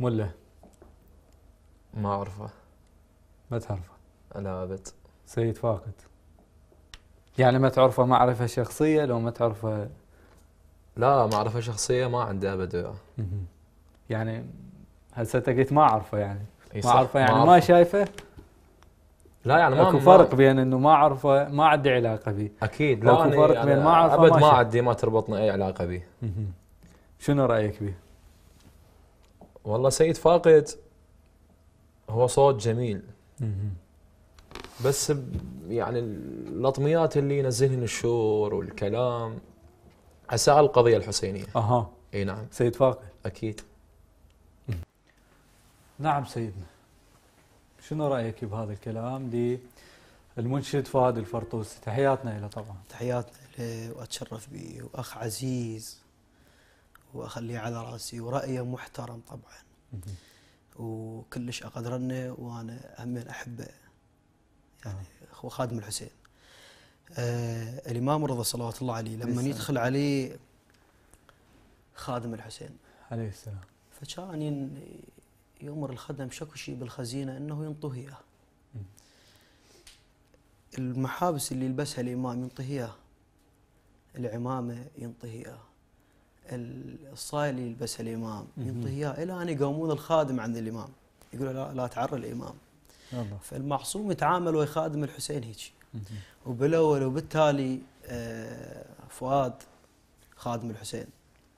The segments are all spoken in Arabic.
ولا ما أعرفه ما تعرفه لا أبد سيد فاقد يعني ما تعرفه معرفة شخصية لو ما تعرفه لا معرفة شخصية ما عندي أبد وياه يعني هسه انت قلت ما أعرفه يعني ما أعرفه يعني ما, ما شايفه لا يعني ما اكو فرق بين انه ما اعرفه ما عندي علاقه به اكيد لا اكو فرق بين ما يعني اعرفه ابد ما عندي ما تربطني اي علاقه به شنو رايك به؟ والله سيد فاقد هو صوت جميل بس يعني اللطميات اللي ينزلهن الشور والكلام اساء القضيه الحسينيه اها اي نعم سيد فاقد اكيد نعم سيدنا شنو رايك بهذا الكلام للمنشد فهد الفرطوسي تحياتنا له طبعا تحياتنا له واتشرف به واخ عزيز واخليه على راسي ورايه محترم طبعا وكلش اقدرنه وانا همين احبه يعني آه. هو خادم الحسين آه الامام رضى صلوات الله عليه لما يدخل عليه خادم الحسين عليه السلام فكان يمر الخدم شكو شيء بالخزينه انه ينطوه اياه المحابس اللي يلبسها الامام ينطيه اياه العمامه ينطيه اياه الصايل يلبسها الامام ينطيه اياه الى ان يقومون الخادم عند الامام يقول لا, لا تعر الامام الله. فالمعصوم يتعامل ويا خادم الحسين هيك وبالاول وبالتالي آه، فؤاد خادم الحسين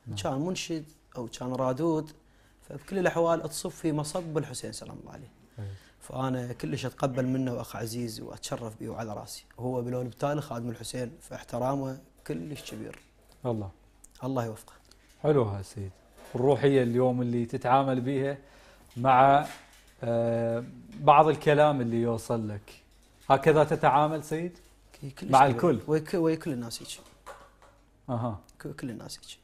نعم. كان منشد او كان رادود فبكل الاحوال تصب في مصب الحسين سلام الله عليه أيوة. فانا كلش اتقبل منه واخ عزيز واتشرف به وعلى راسي وهو بالأول وبالتالي خادم الحسين فاحترامه كلش كبير الله الله يوفقه حلو هالسيد الروحية اليوم اللي تتعامل بيها مع آه، بعض الكلام اللي يوصل لك هكذا تتعامل سيد مع الكل وكل الناس هيك اها كل الناس هيك